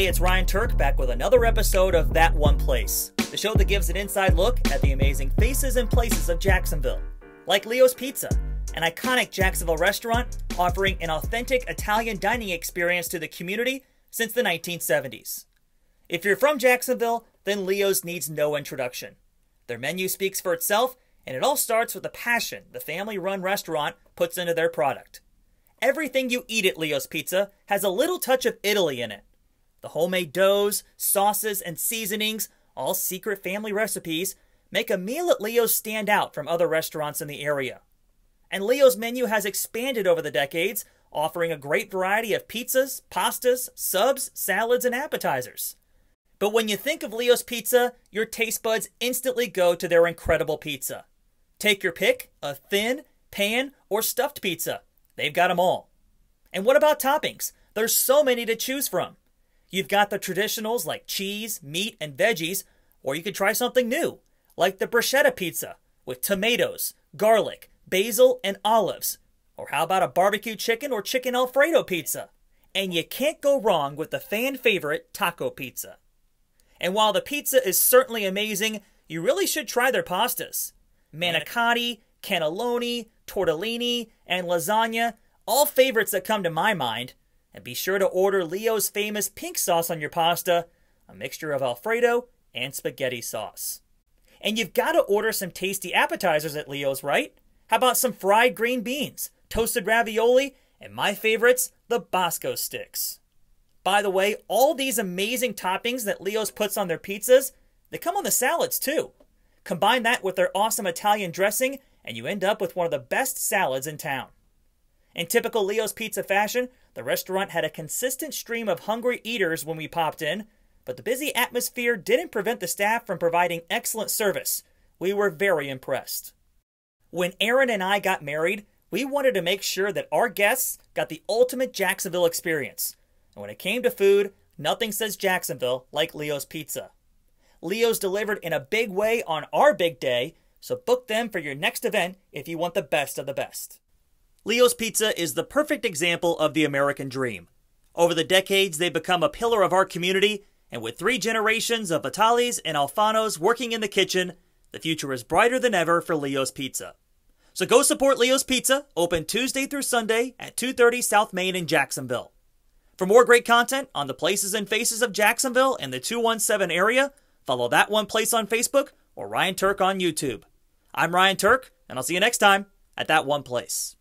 Hey, it's Ryan Turk back with another episode of That One Place, the show that gives an inside look at the amazing faces and places of Jacksonville. Like Leo's Pizza, an iconic Jacksonville restaurant offering an authentic Italian dining experience to the community since the 1970s. If you're from Jacksonville, then Leo's needs no introduction. Their menu speaks for itself, and it all starts with the passion the family run restaurant puts into their product. Everything you eat at Leo's Pizza has a little touch of Italy in it the homemade doughs, sauces, and seasonings, all secret family recipes, make a meal at Leo's stand out from other restaurants in the area. And Leo's menu has expanded over the decades, offering a great variety of pizzas, pastas, subs, salads, and appetizers. But when you think of Leo's Pizza, your taste buds instantly go to their incredible pizza. Take your pick, a thin, pan, or stuffed pizza. They've got them all. And what about toppings? There's so many to choose from. You've got the traditionals like cheese, meat, and veggies, or you could try something new, like the bruschetta pizza with tomatoes, garlic, basil, and olives. Or how about a barbecue chicken or chicken Alfredo pizza? And you can't go wrong with the fan favorite taco pizza. And while the pizza is certainly amazing, you really should try their pastas. Manicotti, cannelloni, tortellini, and lasagna, all favorites that come to my mind, and be sure to order Leo's famous pink sauce on your pasta, a mixture of Alfredo and spaghetti sauce. And you've got to order some tasty appetizers at Leo's, right? How about some fried green beans, toasted ravioli, and my favorites, the Bosco sticks. By the way, all these amazing toppings that Leo's puts on their pizzas, they come on the salads too. Combine that with their awesome Italian dressing, and you end up with one of the best salads in town. In typical Leo's Pizza fashion, the restaurant had a consistent stream of hungry eaters when we popped in, but the busy atmosphere didn't prevent the staff from providing excellent service. We were very impressed. When Aaron and I got married, we wanted to make sure that our guests got the ultimate Jacksonville experience. And when it came to food, nothing says Jacksonville like Leo's Pizza. Leo's delivered in a big way on our big day, so book them for your next event if you want the best of the best. Leo's Pizza is the perfect example of the American dream. Over the decades, they've become a pillar of our community, and with three generations of Vitalis and Alfanos working in the kitchen, the future is brighter than ever for Leo's Pizza. So go support Leo's Pizza, open Tuesday through Sunday at 230 South Main in Jacksonville. For more great content on the places and faces of Jacksonville and the 217 area, follow That One Place on Facebook or Ryan Turk on YouTube. I'm Ryan Turk, and I'll see you next time at That One Place.